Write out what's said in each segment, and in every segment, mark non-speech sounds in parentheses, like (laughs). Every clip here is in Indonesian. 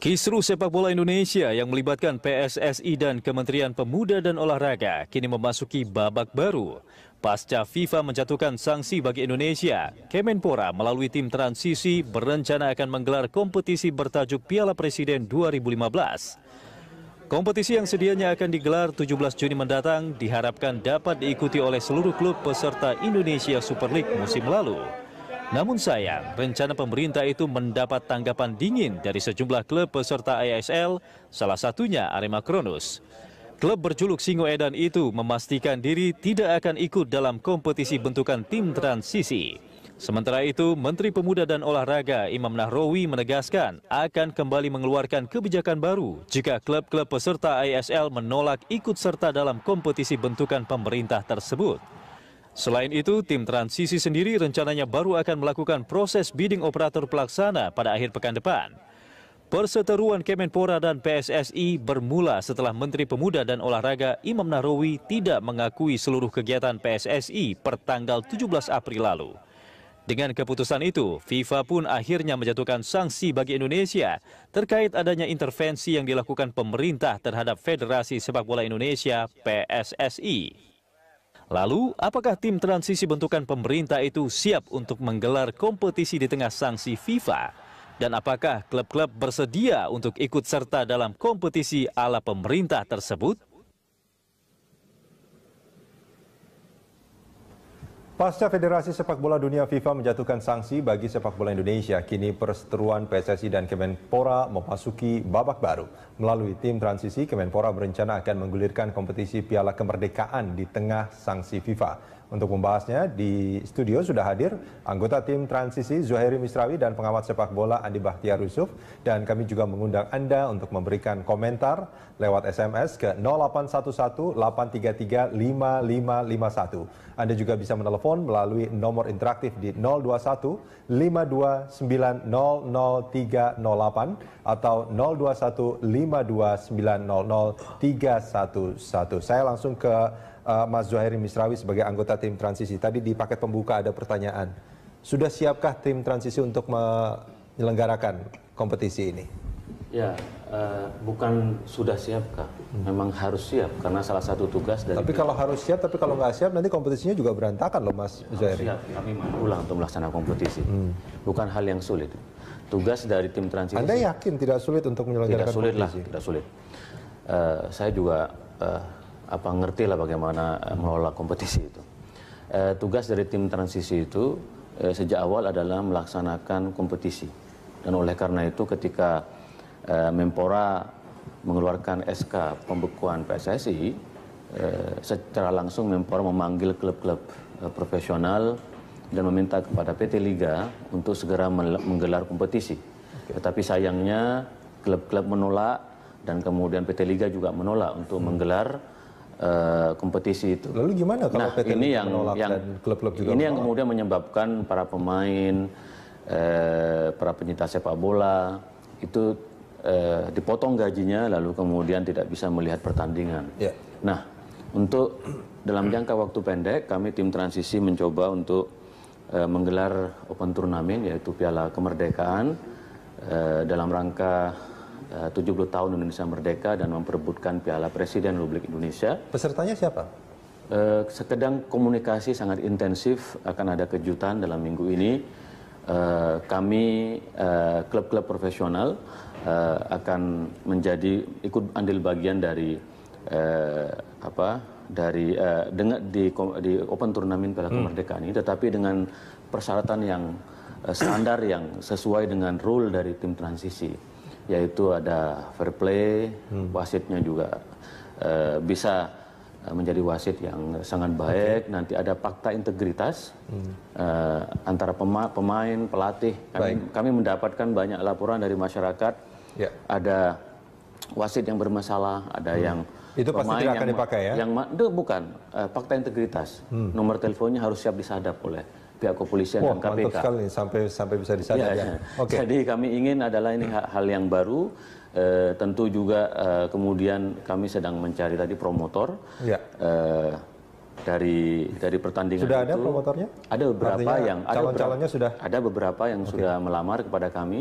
Kisru sepak bola Indonesia yang melibatkan PSSI dan Kementerian Pemuda dan Olahraga kini memasuki babak baru. Pasca FIFA menjatuhkan sanksi bagi Indonesia, Kemenpora melalui tim transisi berencana akan menggelar kompetisi bertajuk Piala Presiden 2015. Kompetisi yang sedianya akan digelar 17 Juni mendatang diharapkan dapat diikuti oleh seluruh klub peserta Indonesia Super League musim lalu. Namun sayang, rencana pemerintah itu mendapat tanggapan dingin dari sejumlah klub peserta ISL, salah satunya Arema Kronus. Klub berjuluk Singo Edan itu memastikan diri tidak akan ikut dalam kompetisi bentukan tim transisi. Sementara itu, Menteri Pemuda dan Olahraga Imam Nahrawi menegaskan akan kembali mengeluarkan kebijakan baru jika klub-klub peserta ISL menolak ikut serta dalam kompetisi bentukan pemerintah tersebut. Selain itu, tim transisi sendiri rencananya baru akan melakukan proses bidding operator pelaksana pada akhir pekan depan. Perseteruan Kemenpora dan PSSI bermula setelah Menteri Pemuda dan Olahraga Imam Nahrawi tidak mengakui seluruh kegiatan PSSI per tanggal 17 April lalu. Dengan keputusan itu, FIFA pun akhirnya menjatuhkan sanksi bagi Indonesia terkait adanya intervensi yang dilakukan pemerintah terhadap Federasi Sepak Bola Indonesia PSSI. Lalu, apakah tim transisi bentukan pemerintah itu siap untuk menggelar kompetisi di tengah sanksi FIFA? Dan apakah klub-klub bersedia untuk ikut serta dalam kompetisi ala pemerintah tersebut? Pasca Federasi Sepak Bola Dunia FIFA menjatuhkan sanksi bagi sepak bola Indonesia, kini perseteruan PSSI dan Kemenpora memasuki babak baru. Melalui tim transisi, Kemenpora berencana akan menggulirkan kompetisi Piala Kemerdekaan di tengah sanksi FIFA. Untuk membahasnya di studio sudah hadir anggota tim transisi Zuhairi Misrawi dan pengamat sepak bola Andi Bahtiar Yusuf dan kami juga mengundang Anda untuk memberikan komentar lewat SMS ke 0811-833-5551. Anda juga bisa menelpon melalui nomor interaktif di 021 529 atau 021 529 Saya langsung ke uh, Mas Zuhairi Misrawi sebagai anggota tim transisi. Tadi di paket pembuka ada pertanyaan. Sudah siapkah tim transisi untuk menyelenggarakan kompetisi ini? Ya, uh, bukan sudah siapkah, hmm. memang harus siap karena salah satu tugas dari. Tapi kalau harus siap, tapi kalau nggak siap nanti kompetisinya juga berantakan loh Mas Zuhairi. Siap, kami ulang untuk melaksanakan kompetisi, hmm. bukan hal yang sulit. Tugas dari tim transisi. Anda yakin tidak sulit untuk menyelenggarakan kompetisi? tidak sulit kompetisi? Lah, tidak sulit. Uh, saya juga uh, apa ngerti lah bagaimana eh, mengelola kompetisi itu. E, tugas dari tim transisi itu e, sejak awal adalah melaksanakan kompetisi dan oleh karena itu ketika e, Menpora mengeluarkan SK pembekuan PSSI e, secara langsung mempora memanggil klub-klub e, profesional dan meminta kepada PT Liga untuk segera menggelar kompetisi. Tetapi sayangnya klub-klub menolak dan kemudian PT Liga juga menolak untuk hmm. menggelar Eh, kompetisi itu. Lalu gimana kalau nah, PT ini yang, yang, klub-klub juga Ini yang kemudian menyebabkan para pemain, eh, para penyintas sepak bola itu eh, dipotong gajinya lalu kemudian tidak bisa melihat pertandingan. Yeah. Nah, untuk dalam jangka waktu pendek kami tim transisi mencoba untuk eh, menggelar open turnamen yaitu Piala Kemerdekaan eh, dalam rangka 70 eh, tahun Indonesia Merdeka dan memperebutkan Piala Presiden Republik Indonesia. Pesertanya siapa? Eh, sekedang komunikasi sangat intensif, akan ada kejutan dalam minggu ini. Eh, kami eh, klub-klub profesional eh, akan menjadi ikut andil bagian dari eh, apa dari eh, dengan di, di Open Turnamen Piala hmm. Kemerdekaan hmm. ini, tetapi dengan persyaratan yang eh, standar yang sesuai dengan rule dari tim transisi yaitu ada fair play, hmm. wasitnya juga uh, bisa eh, menjadi wasit yang sangat baik. Okay. Nanti ada fakta integritas hmm. uh, antara pema pemain, pelatih. Kami, kami mendapatkan banyak laporan dari masyarakat. Ya. Ada wasit yang bermasalah, ada hmm. yang itu pasti tidak akan dipakai ya? Yang yang, bukan uh, fakta integritas. Hmm. Nomor teleponnya harus siap disadap oleh pihak kepolisian Wah, dan KPK. sekali sampai sampai bisa disadari. Ya, ya. ya. Okay. Jadi kami ingin adalah ini hal yang baru. E, tentu juga e, kemudian kami sedang mencari tadi promotor. Ya. E, dari dari pertandingan sudah ada itu, promotornya ada beberapa Artinya yang ada calon-calonnya sudah ada beberapa yang okay. sudah melamar kepada kami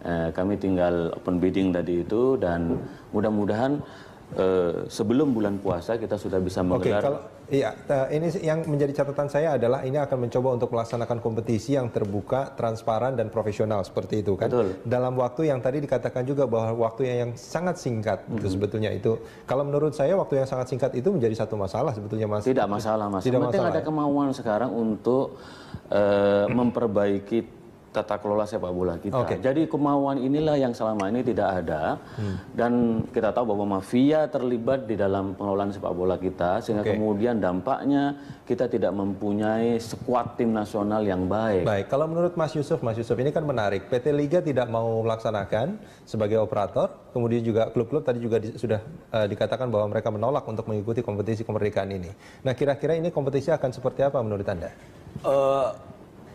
e, kami tinggal open bidding tadi itu dan mudah-mudahan Eh, sebelum bulan puasa kita sudah bisa menggelar. Oke, okay, kalau iya ini yang menjadi catatan saya adalah ini akan mencoba untuk melaksanakan kompetisi yang terbuka, transparan dan profesional seperti itu kan. Betul. Dalam waktu yang tadi dikatakan juga bahwa waktu yang, yang sangat singkat mm -hmm. itu mm-hmm. sebetulnya itu. Kalau menurut saya waktu yang sangat singkat itu menjadi satu masalah sebetulnya Mas. Tidak masalah Mas. Tidak Penting masalah. ada ya? kemauan sekarang untuk uh, memperbaiki tata kelola sepak bola kita. Okay. Jadi kemauan inilah yang selama ini tidak ada hmm. dan kita tahu bahwa mafia terlibat di dalam pengelolaan sepak bola kita sehingga okay. kemudian dampaknya kita tidak mempunyai skuad tim nasional yang baik. Baik, kalau menurut Mas Yusuf, Mas Yusuf ini kan menarik. PT Liga tidak mau melaksanakan sebagai operator, kemudian juga klub-klub tadi juga di, sudah uh, dikatakan bahwa mereka menolak untuk mengikuti kompetisi kemerdekaan ini. Nah, kira-kira ini kompetisi akan seperti apa menurut Anda? Uh,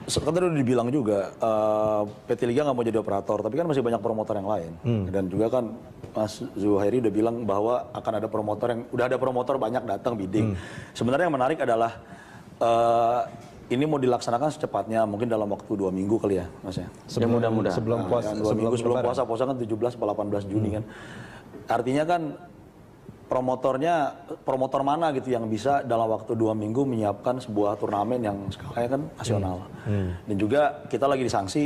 kan tadi udah dibilang juga uh, eh, PT Liga nggak mau jadi operator, tapi kan masih banyak promotor yang lain. Hmm. Dan juga kan Mas Zuhairi udah bilang bahwa akan ada promotor yang udah ada promotor banyak datang bidding. Hmm. Sebenarnya yang menarik adalah uh, ini mau dilaksanakan secepatnya, mungkin dalam waktu dua minggu kali ya, Mas ya. Sebelum, ya mudah-mudahan. Sebelum puasa, nah, kan, dua sebelum minggu sebelum puasa, puasa kan 17 atau 18 Juni hmm. kan. Artinya kan promotornya promotor mana gitu yang bisa dalam waktu dua minggu menyiapkan sebuah turnamen yang skalanya kan nasional hmm. Hmm. dan juga kita lagi disanksi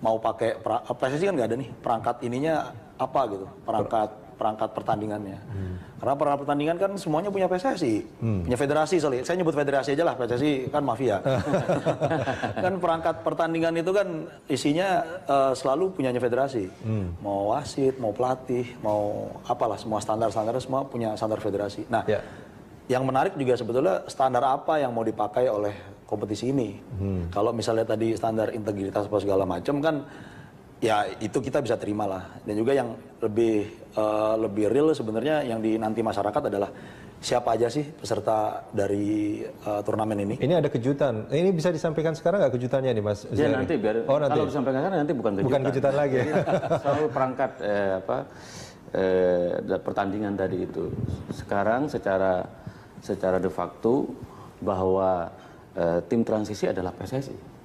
mau pakai pra, PSSI kan nggak ada nih perangkat ininya apa gitu perangkat perangkat pertandingannya. Hmm. Karena perangkat pertandingan kan semuanya punya PSSI, hmm. punya federasi. Sorry. Saya nyebut federasi aja lah, PSSI kan mafia. (laughs) (laughs) kan perangkat pertandingan itu kan isinya uh, selalu punyanya federasi. Hmm. Mau wasit, mau pelatih, mau apalah semua standar-standar semua punya standar federasi. Nah, yeah. yang menarik juga sebetulnya standar apa yang mau dipakai oleh kompetisi ini. Hmm. Kalau misalnya tadi standar integritas apa segala macam kan ya itu kita bisa terima lah dan juga yang lebih uh, lebih real sebenarnya yang dinanti masyarakat adalah siapa aja sih peserta dari uh, turnamen ini? Ini ada kejutan. Ini bisa disampaikan sekarang nggak kejutannya nih Mas? ya nanti biar oh, nanti. kalau disampaikan sekarang nanti bukan kejutan. Bukan kejutan lagi. Eh, Soal perangkat eh, apa eh, pertandingan tadi itu sekarang secara secara de facto bahwa eh, tim transisi adalah PSSI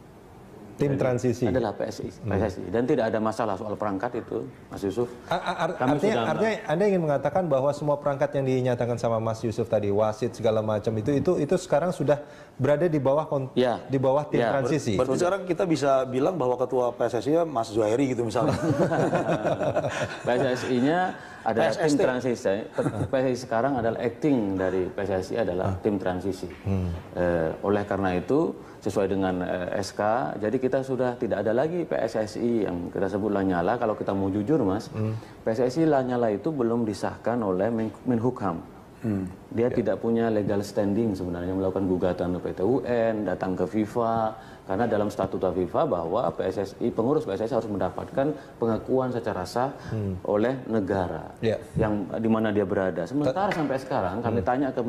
tim transisi adalah PSI, hmm. PSSI dan tidak ada masalah soal perangkat itu, Mas Yusuf. Ar ar artinya, sudah... artinya Anda ingin mengatakan bahwa semua perangkat yang dinyatakan sama Mas Yusuf tadi, wasit segala macam itu itu itu sekarang sudah berada di bawah ya. di bawah tim ya. transisi. berarti sekarang kita bisa bilang bahwa ketua PSSI Mas Zuhairi gitu misalnya. (laughs) PSSI-nya ada PSST. tim transisi. PSSI sekarang adalah acting dari PSSI adalah ah. tim transisi. Hmm. Eh, oleh karena itu sesuai dengan eh, SK, jadi kita sudah tidak ada lagi PSSI yang kita sebut lanyala. Kalau kita mau jujur, mas, hmm. PSSI lanyala itu belum disahkan oleh Men Hmm. Dia tidak punya legal standing sebenarnya melakukan gugatan ke PTUN, datang ke FIFA karena dalam statuta FIFA bahwa PSSI pengurus PSSI harus mendapatkan pengakuan secara sah hmm. oleh negara yeah. yang di mana dia berada. Sementara sampai sekarang kami hmm. tanya ke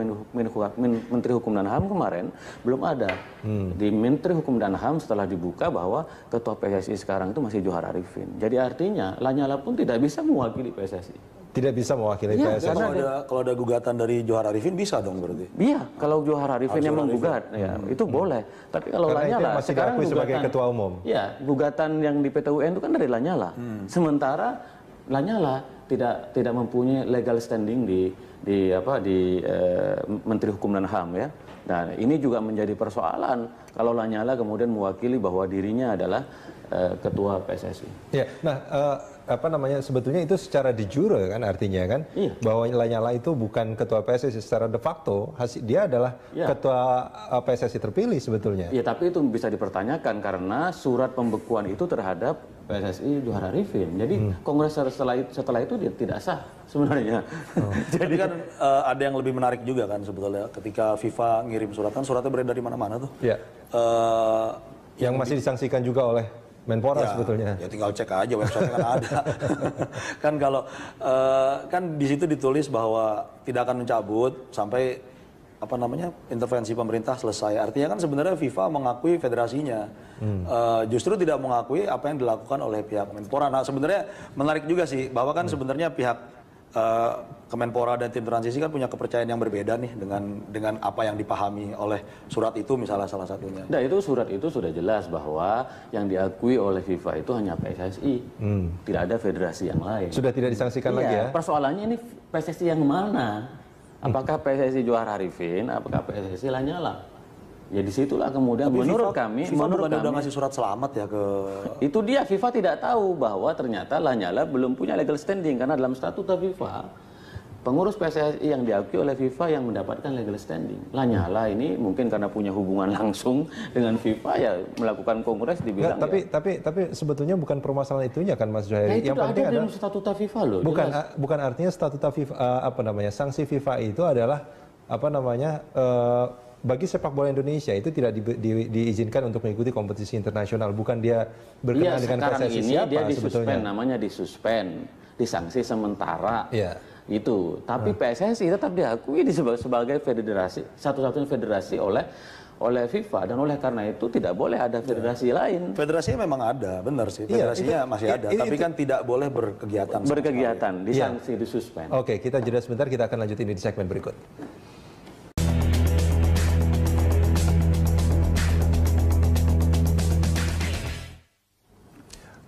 Menteri Hukum dan HAM kemarin belum ada. Hmm. Di Menteri Hukum dan HAM setelah dibuka bahwa ketua PSSI sekarang itu masih Johar Arifin. Jadi artinya Lanyala pun tidak bisa mewakili PSSI tidak bisa mewakili ya, PSSI. Kalau ada, kalau ada gugatan dari Johar Arifin bisa dong berarti. Iya, kalau Johar Arifin yang menggugat Arifin. ya hmm. itu hmm. boleh. Tapi kalau Karena Lanyala itu masih sekarang gugatan, sebagai ketua umum. Iya, gugatan yang di PT UN itu kan dari Lanyala. Hmm. Sementara Lanyala tidak tidak mempunyai legal standing di di apa di eh, Menteri Hukum dan HAM ya. Nah, ini juga menjadi persoalan kalau Lanyala kemudian mewakili bahwa dirinya adalah eh, ketua PSSI. Ya, nah eh, apa namanya sebetulnya itu secara di jure kan artinya kan iya. bahwa Lanyala itu bukan ketua PSSI secara de facto hasil, dia adalah iya. ketua eh, PSSI terpilih sebetulnya. Iya, tapi itu bisa dipertanyakan karena surat pembekuan itu terhadap PSSI Johar Arifin. Jadi hmm. kongres setelah itu, setelah itu dia tidak sah sebenarnya. Oh. (laughs) Jadi kan uh, ada yang lebih menarik juga kan sebetulnya ketika FIFA ngirim surat kan suratnya beredar di mana-mana tuh. Iya. Uh, yang masih disangsikan juga oleh Menpora ya, sebetulnya. Ya tinggal cek aja website kan ada. (laughs) kan kalau uh, kan di situ ditulis bahwa tidak akan mencabut sampai apa namanya intervensi pemerintah selesai. Artinya kan sebenarnya FIFA mengakui federasinya, hmm. uh, justru tidak mengakui apa yang dilakukan oleh pihak Menpora. Nah sebenarnya menarik juga sih bahwa kan hmm. sebenarnya pihak Eh, Kemenpora dan tim transisi kan punya kepercayaan yang berbeda nih dengan dengan apa yang dipahami oleh surat itu misalnya salah satunya. Nah itu surat itu sudah jelas bahwa yang diakui oleh FIFA itu hanya PSSI, hmm. tidak ada federasi yang lain. Sudah tidak disangsikan iya, lagi ya? Persoalannya ini PSSI yang mana? Apakah PSSI juara Arifin? Apakah PSSI Lanyala? Ya di situlah kemudian Tapi menurut FIFA, kami, FIFA menurut kami sudah ngasih surat selamat ya ke. Itu dia FIFA tidak tahu bahwa ternyata Lanyala belum punya legal standing karena dalam statuta FIFA pengurus PSSI yang diakui oleh FIFA yang mendapatkan legal standing. Lanyala ini mungkin karena punya hubungan (laughs) langsung dengan FIFA ya melakukan kongres dibilang. Nggak, tapi ya. tapi tapi sebetulnya bukan permasalahan itunya kan Mas Johari. Nah, yang penting ada dalam statuta FIFA loh. Bukan jelas. bukan artinya statuta FIFA apa namanya sanksi FIFA itu adalah apa namanya uh, bagi sepak bola Indonesia itu tidak di, di, diizinkan untuk mengikuti kompetisi internasional. Bukan dia berkenaan ya, dengan PSSI ini siapa dia disuspend, namanya disuspend, disanksi sementara. Ya. Itu. Tapi hmm. Ah. PSSI tetap diakui sebagai, sebagai federasi, satu-satunya federasi oleh oleh FIFA dan oleh karena itu tidak boleh ada federasi ya. lain. Federasinya memang ada, benar sih. Iya, Federasinya ya, itu, masih ada, ya, tapi itu, kan tidak boleh berkegiatan. Berkegiatan, disanksi, ya. disuspend. Oke, kita jeda sebentar, kita akan lanjut ini di segmen berikut.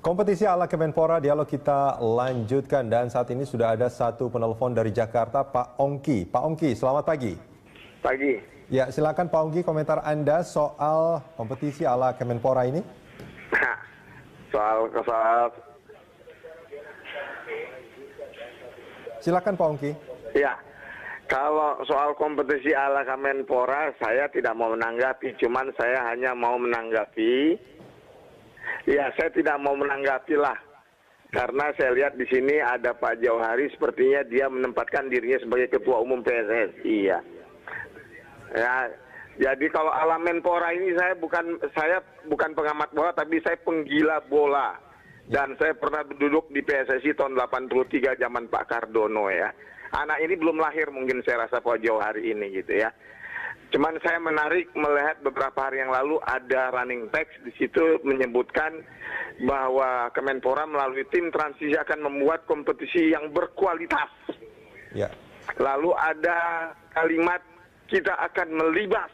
Kompetisi ala Kemenpora dialog kita lanjutkan dan saat ini sudah ada satu penelpon dari Jakarta Pak Ongki. Pak Ongki, selamat pagi. Pagi. Ya, silakan Pak Ongki komentar Anda soal kompetisi ala Kemenpora ini. (laughs) Soal kesalahan. Silakan Pak Ongki. Ya. Kalau soal kompetisi ala Kemenpora saya tidak mau menanggapi, cuman saya hanya mau menanggapi Ya, saya tidak mau menanggapi lah. Karena saya lihat di sini ada Pak Jauhari sepertinya dia menempatkan dirinya sebagai ketua umum PSSI ya. Ya, jadi kalau ala Menpora ini saya bukan saya bukan pengamat bola tapi saya penggila bola. Dan saya pernah duduk di PSSI tahun 83 zaman Pak Kardono ya. Anak ini belum lahir mungkin saya rasa Pak Jauhari ini gitu ya. Cuman saya menarik melihat beberapa hari yang lalu ada running text di situ menyebutkan bahwa Kemenpora melalui tim transisi akan membuat kompetisi yang berkualitas. Ya. Lalu ada kalimat kita akan melibas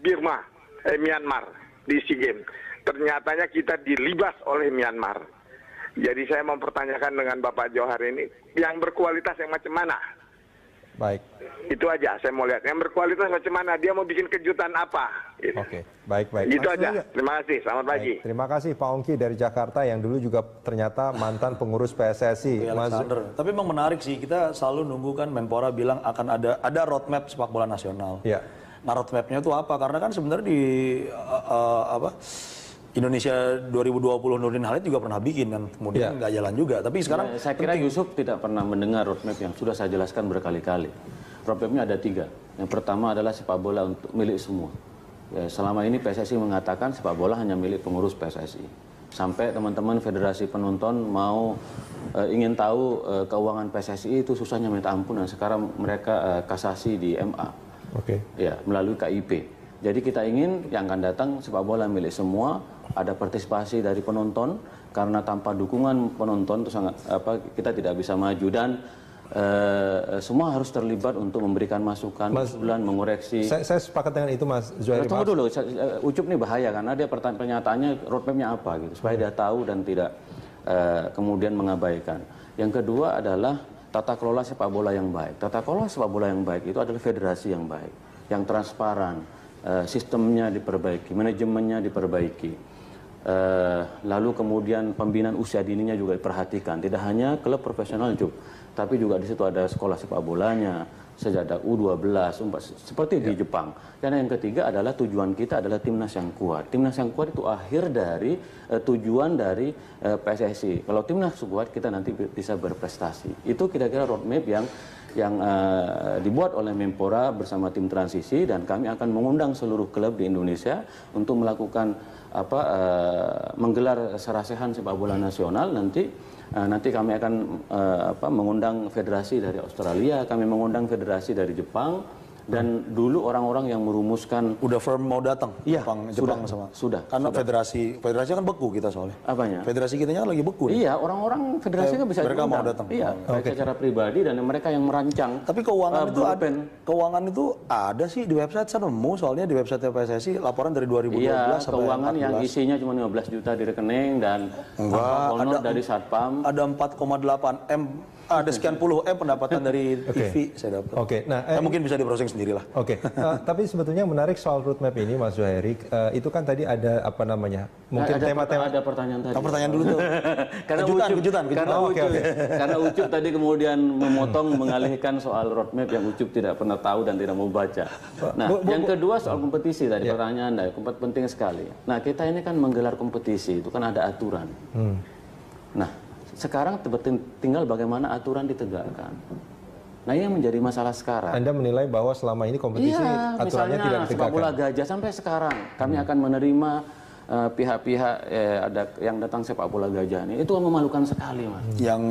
Birma, eh, Myanmar di SEA Games. Ternyatanya kita dilibas oleh Myanmar. Jadi saya mempertanyakan dengan Bapak Johar ini, yang berkualitas yang macam mana? Baik. Itu aja saya mau lihat. Yang berkualitas macam mana? Dia mau bikin kejutan apa? Gitu. Oke, baik baik. itu aja. Terima kasih. Selamat baik. pagi. Terima kasih Pak Ongki dari Jakarta yang dulu juga ternyata mantan pengurus PSSI. Mas... Tapi memang menarik sih. Kita selalu nunggu kan Menpora bilang akan ada ada roadmap sepak bola nasional. Iya. Nah roadmapnya itu apa? Karena kan sebenarnya di uh, uh, apa? Indonesia 2020 Nurdin Halid juga pernah bikin dan kemudian ya. nggak ya. jalan juga tapi ya, sekarang ya, saya kira penting. Yusuf tidak pernah mendengar roadmap yang sudah saya jelaskan berkali-kali roadmapnya ada tiga yang pertama adalah sepak bola untuk milik semua ya, selama ini PSSI mengatakan sepak bola hanya milik pengurus PSSI sampai teman-teman federasi penonton mau e, ingin tahu e, keuangan PSSI itu susahnya minta ampun dan sekarang mereka e, kasasi di MA okay. ya melalui KIP jadi kita ingin yang akan datang sepak bola milik semua ada partisipasi dari penonton karena tanpa dukungan penonton itu sangat apa kita tidak bisa maju dan Uh, semua harus terlibat untuk memberikan masukan, mas, mengoreksi. Saya, saya sepakat dengan itu, Mas Zuhairi. tunggu dulu, uh, Ucup ini bahaya karena dia pernyataannya roadmapnya apa gitu, supaya hmm. dia tahu dan tidak uh, kemudian mengabaikan. Yang kedua adalah tata kelola sepak bola yang baik. Tata kelola sepak bola yang baik itu adalah federasi yang baik, yang transparan, eh, sistemnya diperbaiki, manajemennya diperbaiki. Eh, lalu kemudian pembinaan usia dininya juga diperhatikan. Tidak hanya klub profesional Jub, tapi juga di situ ada sekolah sepak bolanya, sejada U12, seperti ya. di Jepang. Dan yang ketiga adalah tujuan kita adalah timnas yang kuat. Timnas yang kuat itu akhir dari uh, tujuan dari uh, eh, PSSI. Kalau timnas kuat kita nanti bisa berprestasi. Itu kira-kira roadmap yang yang uh, dibuat oleh mempora bersama tim transisi dan kami akan mengundang seluruh klub di Indonesia untuk melakukan apa uh, menggelar serasehan sepak bola nasional nanti uh, nanti kami akan uh, apa mengundang federasi dari Australia, kami mengundang federasi dari Jepang dan dulu orang-orang yang merumuskan udah firm mau datang iya, Jepang, sudah, sama. Sudah. Karena sudah. federasi federasi kan beku kita soalnya. Apanya? Federasi kita kan lagi beku. Iya, orang-orang federasi kan bisa mereka mau datang. Iya, okay. secara pribadi dan mereka yang merancang. Tapi keuangan uh, itu ada, keuangan itu ada sih di website saya nemu soalnya di website PSSI laporan dari 2012 iya, sampai keuangan 14. yang isinya cuma 15 juta di rekening dan Enggak, ada, dari Satpam. Ada 4,8 M Ah, ada sekian puluh m eh, pendapatan dari okay. TV saya dapat. Oke, okay. nah eh, ya, mungkin bisa diproses sendiri sendirilah. Oke, okay. uh, eh, tapi sebetulnya menarik soal roadmap ini Mas Zuhairi, uh, itu kan tadi ada apa namanya? Mungkin tema-tema ada, tema, pertanyaan, tema, ada pertanyaan tadi. Oh, pertanyaan dulu tuh. (laughs) karena kejutan, ucup, kejutan, kejutan. Karena oh, ucup, okay. (laughs) karena ucup tadi kemudian memotong mengalihkan soal roadmap yang ucup tidak pernah tahu dan tidak mau baca. Nah, bu, bu, yang kedua soal kompetisi tadi yeah. pertanyaan Anda, kompet penting sekali. Nah, kita ini kan menggelar kompetisi itu kan ada aturan. Hmm. Nah, sekarang tinggal bagaimana aturan ditegakkan. Nah, yang menjadi masalah sekarang. Anda menilai bahwa selama ini kompetisi iya, aturannya misalnya, tidak ditegakkan. bola gajah sampai sekarang kami hmm. akan menerima eh, pihak-pihak uh, ada yang datang sepak bola gajah ini itu memalukan sekali, Mas. Hmm. Yang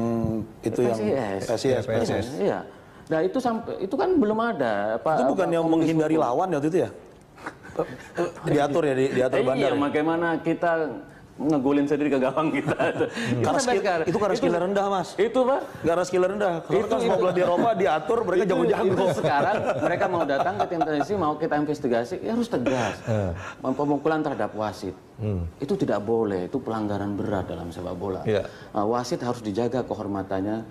itu PCS. yang PCS, PCS. Iya. Nah, itu sampai itu kan belum ada Pak. Itu bukan yang menghindari lawan ya itu ya? (laughs) diatur ya di, diatur eh, iya, bandar. Iya, bagaimana kita ngegulin sendiri ke gawang kita. Hmm. Karena skill, itu karena skill rendah mas. Itu mas. Karena skill rendah. Karena itu, kan semua di Eropa diatur mereka jago-jago. (laughs) Sekarang mereka mau datang ke tim tradisi mau kita investigasi ya harus tegas. Iya. Pemukulan terhadap wasit. Hmm. Itu tidak boleh, itu pelanggaran berat dalam sepak bola. Yeah. Iya. Uh, wasit harus dijaga kehormatannya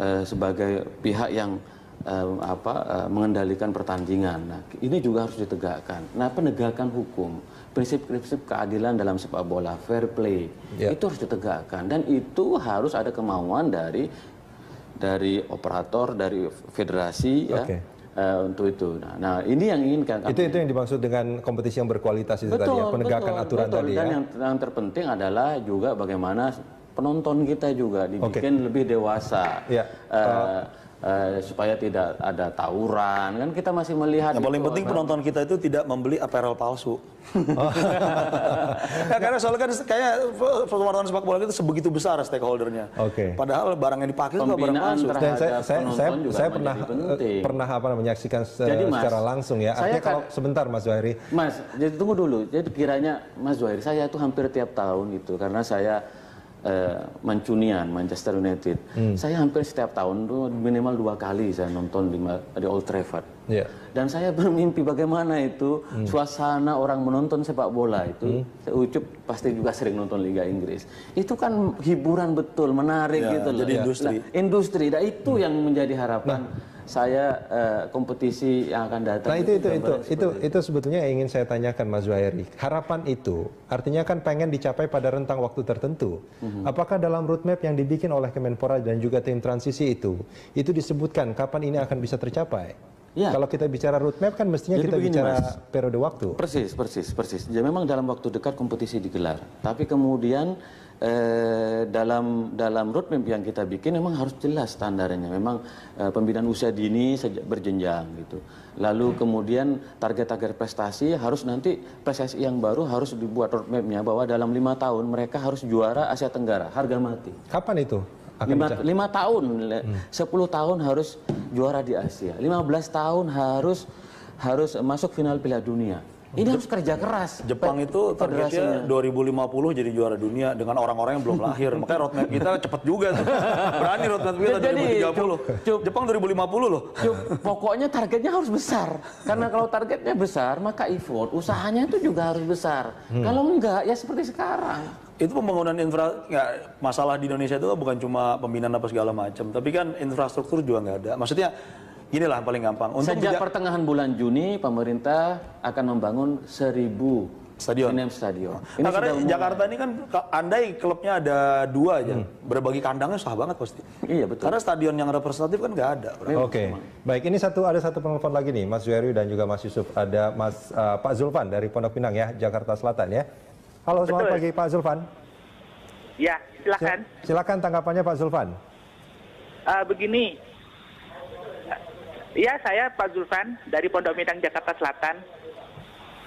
uh, sebagai pihak yang uh, apa uh, mengendalikan pertandingan. Nah, ini juga harus ditegakkan. Nah, penegakan hukum prinsip-prinsip keadilan dalam sepak bola, fair play. Yeah. Itu harus ditegakkan dan itu harus ada kemauan dari dari operator, dari federasi ya. Uh, untuk itu. Nah, nah, ini yang inginkan. Itu itu yang dimaksud dengan kompetisi yang berkualitas itu betul, tadi ya, penegakan betul, aturan betul. tadi Dan ya. yang, yang terpenting adalah juga bagaimana penonton kita juga dibikin okay. lebih dewasa. Yeah. Ya. Uh, eh, uh eh, supaya tidak ada tawuran kan kita masih melihat yang paling penting nah. penonton kita itu tidak membeli apparel palsu ya, karena soalnya kan kayak wartawan sepak bola itu sebegitu besar stakeholdernya okay. padahal barang yang dipakai itu barang palsu saya, saya saya saya, saya pernah penting. Eh, pernah apa menyaksikan se jadi, mas, secara langsung ya artinya kan, kalau sebentar Mas Zuhairi Mas jadi tunggu dulu jadi kiranya Mas Zuhairi saya itu hampir tiap tahun itu karena saya Eh, Mancunian, Manchester United. Hmm. Saya hampir setiap tahun tuh minimal dua kali saya nonton di, di Old Trafford. Yeah. Dan saya bermimpi bagaimana itu hmm. suasana orang menonton sepak bola itu. Hmm. Saya ucup pasti juga sering nonton Liga Inggris. Itu kan hiburan betul, menarik yeah, gitu loh. Jadi iya. industri. Nah, industri, nah itu hmm. yang menjadi harapan. Nah saya uh, kompetisi yang akan datang. Nah itu itu itu itu, itu itu sebetulnya yang ingin saya tanyakan Mas Zuhairi. Harapan itu artinya kan pengen dicapai pada rentang waktu tertentu. Mm-hmm. Apakah dalam roadmap yang dibikin oleh Kemenpora dan juga tim transisi itu itu disebutkan kapan ini akan bisa tercapai? Ya. Kalau kita bicara roadmap kan mestinya Jadi kita begini, bicara mas, periode waktu. Persis, persis, persis. Jadi ya, memang dalam waktu dekat kompetisi digelar, tapi kemudian eh, dalam dalam roadmap yang kita bikin memang harus jelas standarnya. Memang eh, pembinaan usia dini berjenjang gitu. Lalu kemudian target-target prestasi harus nanti PSSI yang baru harus dibuat roadmapnya bahwa dalam lima tahun mereka harus juara Asia Tenggara harga mati. Kapan itu? lima, lima tahun, hmm. sepuluh tahun harus juara di Asia, lima belas tahun harus harus masuk final Piala Dunia. Ini harus kerja keras. Jepang itu targetnya 2050 jadi juara dunia dengan orang-orang yang belum (laughs) lahir. Makanya roadmap kita cepat juga Berani roadmap kita jadi, 2030. Cup, Jepang 2050 loh. pokoknya targetnya harus besar. Karena kalau targetnya besar, maka effort, usahanya itu juga harus besar. Hmm. Kalau enggak, ya seperti sekarang. Itu pembangunan infra, ya, masalah di Indonesia itu bukan cuma pembinaan apa segala macam. Tapi kan infrastruktur juga enggak ada. Maksudnya Inilah paling gampang. Untuk Sejak pertengahan bulan Juni, pemerintah akan membangun seribu stadion. stadion. Nah, ini nah, karena Jakarta ini kan andai klubnya ada dua aja, hmm. berbagi kandangnya susah banget pasti. Iya betul. Karena stadion yang representatif kan nggak ada. Oke, okay. baik ini satu ada satu penelpon lagi nih, Mas Juheri dan juga Mas Yusuf. Ada Mas uh, Pak Zulfan dari Pondok Pinang ya, Jakarta Selatan ya. Halo selamat betul. pagi Pak Zulfan. Ya silakan. Silakan tanggapannya Pak Zulfan. Uh, begini, Iya, saya Pak Zulfan dari Pondok Medan Jakarta Selatan.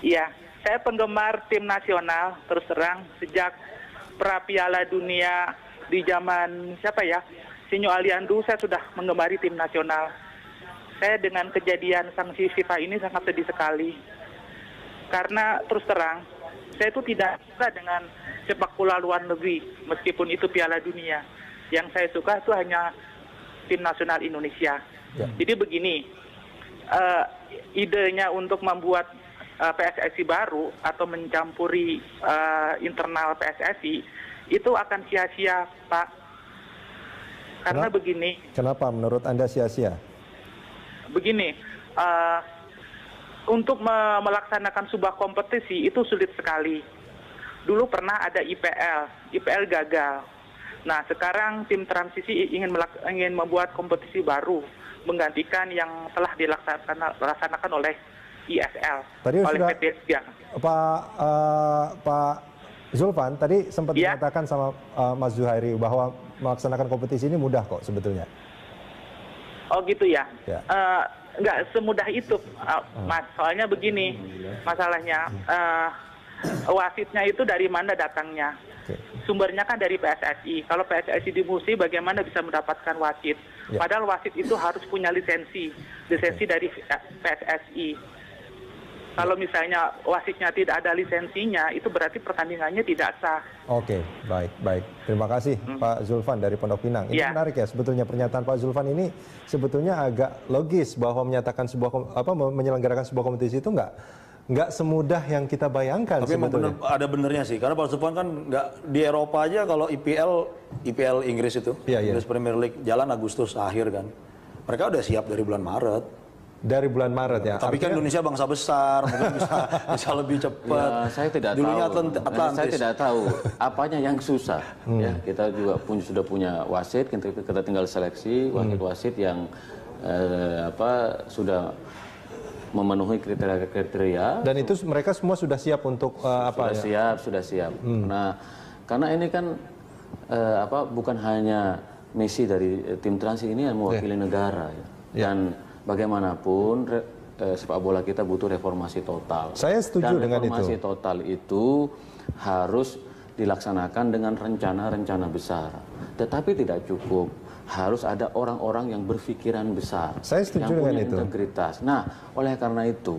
Iya, saya penggemar tim nasional terus terang sejak pra Piala Dunia di zaman siapa ya? Sinyo Aliandu saya sudah menggemari tim nasional. Saya dengan kejadian sanksi FIFA ini sangat sedih sekali. Karena terus terang, saya itu tidak suka dengan sepak bola luar negeri meskipun itu Piala Dunia. Yang saya suka itu hanya tim nasional Indonesia. Ya. Jadi begini, uh, idenya untuk membuat uh, eh, PSSI baru atau mencampuri uh, internal PSSI itu akan sia-sia, Pak. Karena Kenapa? begini. Kenapa menurut Anda sia-sia? Begini, uh, untuk me melaksanakan sebuah kompetisi itu sulit sekali. Dulu pernah ada IPL, IPL gagal. Nah, sekarang tim transisi ingin ingin membuat kompetisi baru menggantikan yang telah dilaksanakan oleh ISL tadi oleh sudah, Pak uh, Pak Zulfan tadi sempat ya. sama uh, Mas Zuhairi bahwa melaksanakan kompetisi ini mudah kok sebetulnya. Oh gitu ya. ya. Uh, nggak semudah itu, ah. Mas. Soalnya begini masalahnya. Uh, wasitnya itu dari mana datangnya? Sumbernya kan dari PSSI. Kalau PSSI dimusi, bagaimana bisa mendapatkan wasit? Ya. Padahal wasit itu harus punya lisensi, lisensi dari PSSI. Kalau ya. misalnya wasitnya tidak ada lisensinya, itu berarti pertandingannya tidak sah. Oke, baik, baik. Terima kasih hmm. Pak Zulfan dari Pondok Pinang. Ini ya. menarik ya, sebetulnya pernyataan Pak Zulfan ini sebetulnya agak logis bahwa menyatakan sebuah apa menyelenggarakan sebuah kompetisi itu enggak nggak semudah yang kita bayangkan. Tapi memang Bener, ada benernya sih, karena Pak kan nggak di Eropa aja kalau IPL, IPL Inggris itu, ya, Inggris ya. Premier League jalan Agustus akhir kan, mereka udah siap dari bulan Maret. Dari bulan Maret ya. Tapi kan Indonesia bangsa besar, mungkin (laughs) bisa, bisa lebih cepat. Ya, saya tidak Dulunya tahu. Atlant Atlantis. Saya tidak tahu apanya yang susah. Hmm. Ya, kita juga pun sudah punya wasit, kita, tinggal seleksi wasit-wasit yang eh, apa sudah memenuhi kriteria-kriteria. Dan itu mereka semua sudah siap untuk uh, apa? Sudah ya? siap, sudah siap. Hmm. Nah, karena ini kan uh, apa bukan hanya misi dari eh, tim transisi ini yang mewakili yeah. negara ya. Yeah. Dan bagaimanapun re, uh, sepak bola kita butuh reformasi total. Saya setuju Dan dengan itu. Reformasi total itu harus dilaksanakan dengan rencana-rencana besar. Tetapi tidak cukup harus ada orang-orang yang berpikiran besar, Saya yang punya itu. integritas. Nah, oleh karena itu,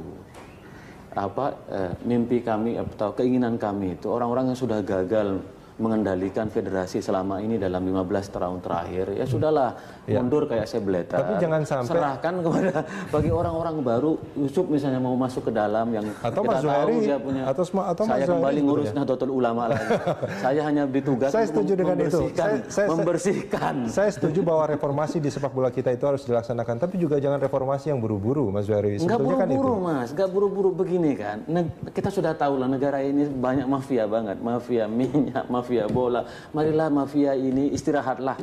apa eh, mimpi kami atau keinginan kami itu orang-orang yang sudah gagal mengendalikan federasi selama ini dalam 15 tahun terakhir ya sudahlah ya. mundur kayak saya beletar tapi jangan sampai serahkan kepada bagi orang-orang baru Yusuf misalnya mau masuk ke dalam yang atau kita Mas Zuhairi, tahu dia punya atau, atau saya Mas kembali gitu ngurus Nahdlatul ya. Ulama lagi (laughs) saya hanya ditugas saya setuju dengan itu saya, saya, membersihkan saya setuju bahwa reformasi di sepak bola kita itu harus dilaksanakan tapi juga jangan reformasi yang buru-buru Mas Zuhari Enggak kan buru-buru kan Mas enggak buru-buru begini kan kita sudah tahu lah negara ini banyak mafia banget mafia minyak mafia mafia bola. Marilah mafia ini istirahatlah.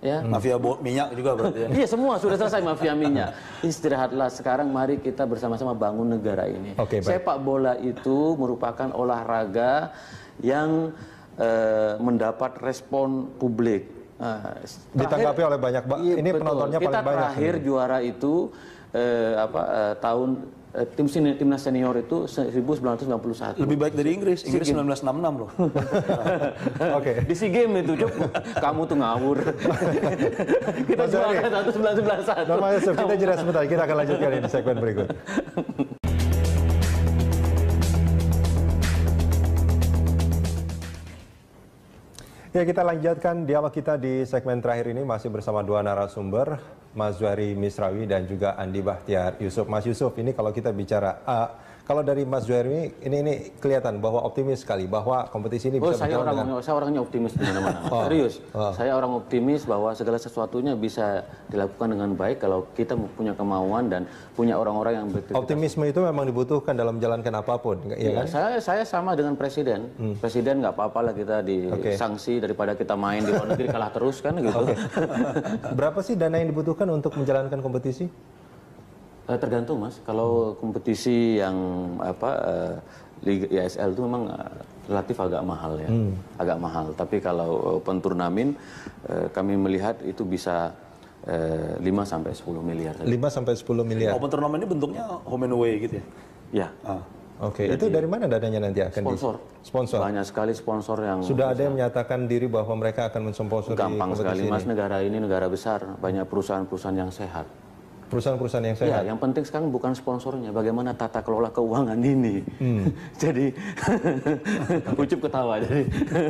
Ya. Hmm. Mafia minyak juga berarti ya. (laughs) iya semua sudah selesai mafia minyak. Istirahatlah sekarang mari kita bersama-sama bangun negara ini. Okay, Sepak bola itu merupakan olahraga yang eh, mendapat respon publik. Nah, ditanggapi oleh banyak. Iya, ini betul. penontonnya kita paling banyak. Kita terakhir ini. juara itu eh, apa eh, tahun Eh, tim sini timnas senior itu 1991. Lebih baik dari Inggris. Inggris 1966 loh. (laughs) Oke. Okay. Di SEA Games itu, Cuk. Kamu tuh ngawur. (laughs) kita juara 1991. Mas kita jeda sebentar. Kita akan lanjutkan di segmen berikut. (laughs) Ya kita lanjutkan dialog kita di segmen terakhir ini masih bersama dua narasumber Mas Zuhari Misrawi dan juga Andi Bahtiar Yusuf. Mas Yusuf ini kalau kita bicara A kalau dari Mas Zuhair ini, ini, kelihatan bahwa optimis sekali bahwa kompetisi ini oh, bisa saya orang, dengan... saya orangnya optimis di mana-mana. (laughs) oh. Serius. Oh. Saya orang optimis bahwa segala sesuatunya bisa dilakukan dengan baik kalau kita punya kemauan dan punya orang-orang yang berkritik. Optimisme itu memang dibutuhkan dalam menjalankan apapun, ya, ya kan? Saya saya sama dengan presiden. Hmm. Presiden nggak apa-apalah kita disanksi okay. daripada kita main di luar negeri kalah terus kan gitu. Okay. (laughs) Berapa sih dana yang dibutuhkan untuk menjalankan kompetisi? Uh, tergantung mas, kalau kompetisi yang apa uh, Liga ISL itu memang eh, relatif agak mahal ya, hmm. agak mahal. Tapi kalau open turnamen uh, kami melihat itu bisa uh, 5 sampai sepuluh miliar. Lima 5 sampai sepuluh miliar. Open turnamen ini bentuknya home and away gitu ya? Ya. Ah. Oke, okay. itu dari mana dadanya nanti akan sponsor. Di, sponsor. Banyak sekali sponsor yang sudah ada yang menyatakan diri bahwa mereka akan mensponsori. Gampang sekali, ini. Mas. Negara ini negara besar, banyak perusahaan-perusahaan yang sehat perusahaan-perusahaan yang sehat. Ya, yang penting sekarang bukan sponsornya, bagaimana tata kelola keuangan ini. Hmm. (laughs) jadi (laughs) ucup ketawa. Jadi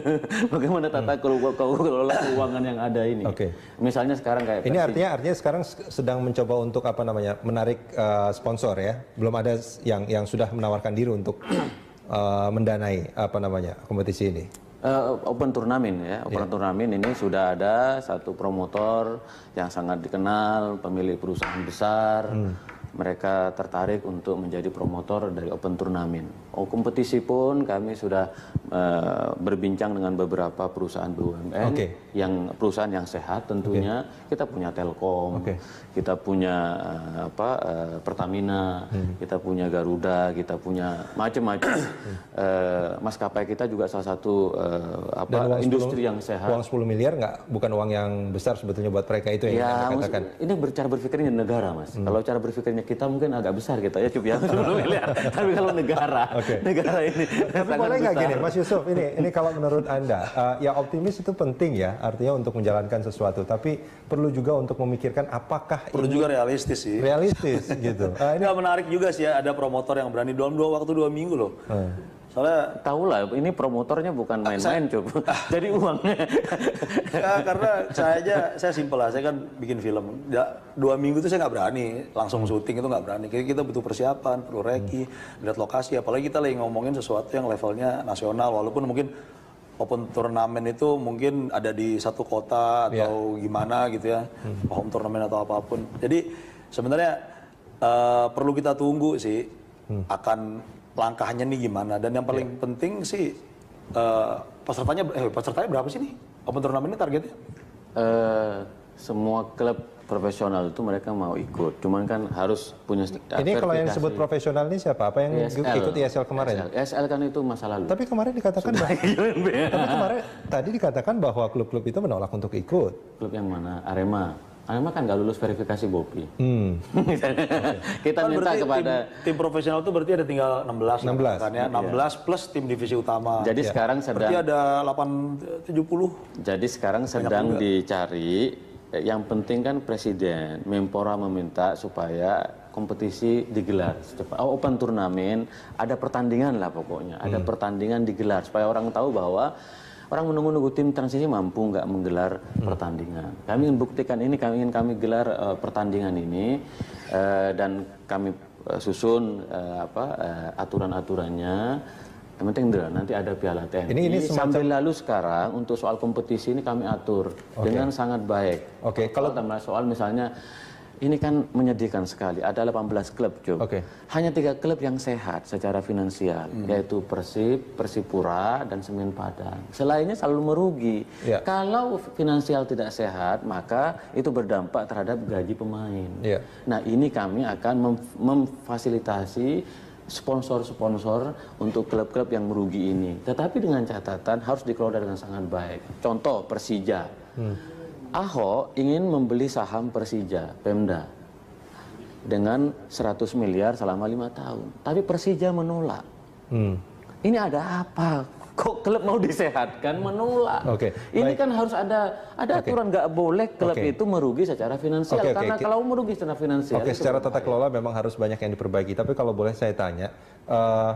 (laughs) bagaimana tata hmm. kelola, keuangan yang ada ini. Oke. Okay. Misalnya sekarang kayak Ini artinya artinya sekarang sedang mencoba untuk apa namanya? menarik uh, sponsor ya. Belum ada yang yang sudah menawarkan diri untuk uh, mendanai apa namanya? kompetisi ini. Uh, open turnamen ya, open yeah. turnamen ini sudah ada satu promotor yang sangat dikenal, pemilik perusahaan besar. Hmm. Mereka tertarik untuk menjadi promotor dari open turnamen. Oh, kompetisi pun kami sudah uh, berbincang dengan beberapa perusahaan BUMN. Okay yang perusahaan yang sehat tentunya okay. kita punya Telkom, okay. kita punya eh, apa eh, Pertamina, hmm. kita punya Garuda, kita punya macam-macam uh, (clears throat) maskapai kita juga salah satu uh, apa industri 10, yang sehat. Uang 10 miliar nggak bukan uang yang besar sebetulnya buat mereka itu ya, yang katakan. Ini bercara berpikirnya negara mas. Hmm. Kalau cara berpikirnya kita mungkin agak besar kita ya cukup ya 10 (laughs) miliar. Tapi kalau negara, okay. negara ini. Tapi boleh nggak gini, Mas Yusuf ini ini kalau menurut anda uh, ya optimis itu penting ya artinya untuk menjalankan sesuatu tapi perlu juga untuk memikirkan apakah perlu ini juga realistis sih realistis (laughs) gitu uh, ini Nggak menarik juga sih ya ada promotor yang berani dalam dua waktu dua minggu loh hmm. Soalnya tahu lah, ini promotornya bukan ah, main-main coba. (laughs) Jadi uangnya. Ya, karena saya aja, saya simpel lah. Saya kan bikin film. Ya, dua minggu itu saya nggak berani. Langsung syuting itu nggak berani. Jadi kita butuh persiapan, perlu reki, hmm. lihat lokasi. Apalagi kita lagi ngomongin sesuatu yang levelnya nasional. Walaupun mungkin open turnamen itu mungkin ada di satu kota iya. atau yeah. gimana gitu ya hmm. home turnamen atau apapun jadi sebenarnya uh, perlu kita tunggu sih hmm. akan langkahnya nih gimana dan yang paling yeah. penting sih uh, pesertanya eh, pesertanya berapa sih nih open turnamen ini targetnya uh, semua klub profesional itu mereka mau ikut. Cuman kan harus punya Ini kalau yang disebut profesional ini siapa? Apa yang ESL. Iya, ikut ISL kemarin? ISL. kan itu masa lalu. Tapi kemarin dikatakan banyak. bahwa, (laughs) iya, Tapi kemarin tadi dikatakan bahwa klub-klub itu menolak untuk ikut. Klub yang mana? Arema. Arema kan nggak lulus verifikasi BOPI. Hmm. (laughs) Kita kan minta kepada tim, tim profesional itu berarti ada tinggal 16 16 kan ya. 16 iya. plus tim divisi utama. Jadi iya. sekarang sedang berarti ada 870. Jadi sekarang sedang dicari Eh, yang penting kan presiden Mempora meminta supaya kompetisi digelar secepat oh, open turnamen ada pertandingan lah pokoknya ada hmm. pertandingan digelar supaya orang tahu bahwa orang menunggu-nunggu tim transisi mampu nggak menggelar hmm. pertandingan kami ingin buktikan ini kami ingin kami gelar uh, pertandingan ini uh, dan kami uh, susun uh, apa uh, aturan-aturannya yang penting Indra, nanti ada piala TNI. Ini, ini semacam... Sambil lalu sekarang untuk soal kompetisi ini kami atur okay. dengan sangat baik. Oke, okay, kalau tambah soal misalnya ini kan menyedihkan sekali. Ada 18 klub, Job. Okay. Hanya tiga klub yang sehat secara finansial, hmm. yaitu Persib, Persipura, dan Semen Padang. Selainnya selalu merugi. Yeah. Kalau finansial tidak sehat, maka itu berdampak terhadap gaji pemain. Yeah. Nah, ini kami akan memfasilitasi sponsor-sponsor untuk klub-klub yang merugi ini. Tetapi dengan catatan harus dikelola dengan sangat baik. Contoh Persija. Hmm. Ahok ingin membeli saham Persija, Pemda dengan 100 miliar selama lima tahun. Tapi Persija menolak. Hmm. Ini ada apa? kok klub mau disehatkan menolak. Oke. Okay, ini baik. kan harus ada ada okay. aturan nggak boleh klub okay. itu merugi secara finansial okay, okay. karena kalau merugi secara finansial. Oke, okay, secara tata kelola memang harus banyak yang diperbaiki. Tapi kalau boleh saya tanya, uh,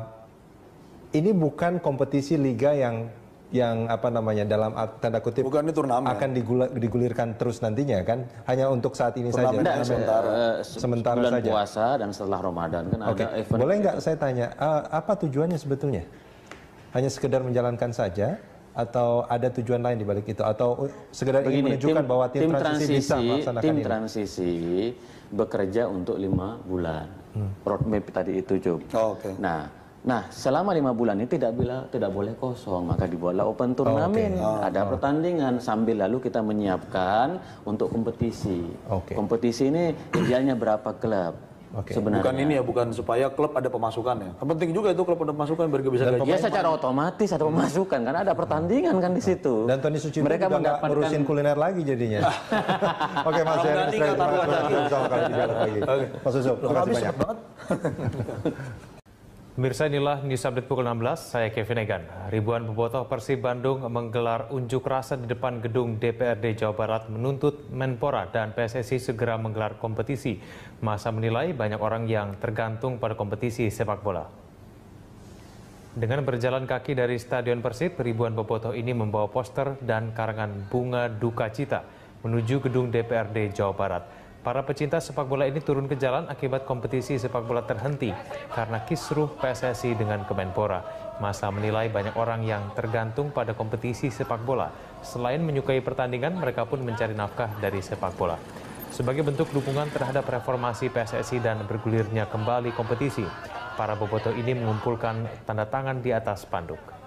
ini bukan kompetisi liga yang yang apa namanya dalam tanda kutip bukan ini turnamen akan digula, digulirkan terus nantinya kan hanya untuk saat ini turnamen eh, eh, saja Nggak, sementara sementara saja puasa dan setelah Ramadan kan okay. ada event boleh nggak saya tanya uh, apa tujuannya sebetulnya hanya sekedar menjalankan saja atau ada tujuan lain di balik itu atau sekedar Begini, ingin menunjukkan tim, bahwa tim, tim transisi, transisi bisa melaksanakan tim ini? transisi bekerja untuk lima bulan hmm. roadmap tadi itu Job. Oh, okay. Nah, nah selama lima bulan ini tidak bila tidak boleh kosong maka dibuatlah open oh, turnamen oh, ah, okay. oh, ada oh. pertandingan sambil lalu kita menyiapkan untuk kompetisi. Okay. Kompetisi ini idealnya berapa klub? Okay. Sebenarnya. Bukan ini ya, bukan supaya klub ada pemasukan ya. Penting juga itu klub ada pemasukan biar bisa Dan gaji. Ya secara otomatis ada pemasukan karena ada pertandingan kan di situ. Dan Tony Suci mereka juga mendapatkan... ngurusin kuliner lagi jadinya. Oke Mas Yan, terima kasih. Mas Usup, terima kasih banyak. Pemirsa inilah news update pukul 16, saya Kevin Egan. Ribuan bobotoh Persib Bandung menggelar unjuk rasa di depan gedung DPRD Jawa Barat menuntut Menpora dan PSSI segera menggelar kompetisi. Masa menilai banyak orang yang tergantung pada kompetisi sepak bola. Dengan berjalan kaki dari Stadion Persib, ribuan bobotoh ini membawa poster dan karangan bunga duka cita menuju gedung DPRD Jawa Barat. Para pecinta sepak bola ini turun ke jalan akibat kompetisi sepak bola terhenti karena kisruh PSSI dengan Kemenpora. Masa menilai banyak orang yang tergantung pada kompetisi sepak bola. Selain menyukai pertandingan, mereka pun mencari nafkah dari sepak bola. Sebagai bentuk dukungan terhadap reformasi PSSI dan bergulirnya kembali kompetisi, para boboto ini mengumpulkan tanda tangan di atas panduk.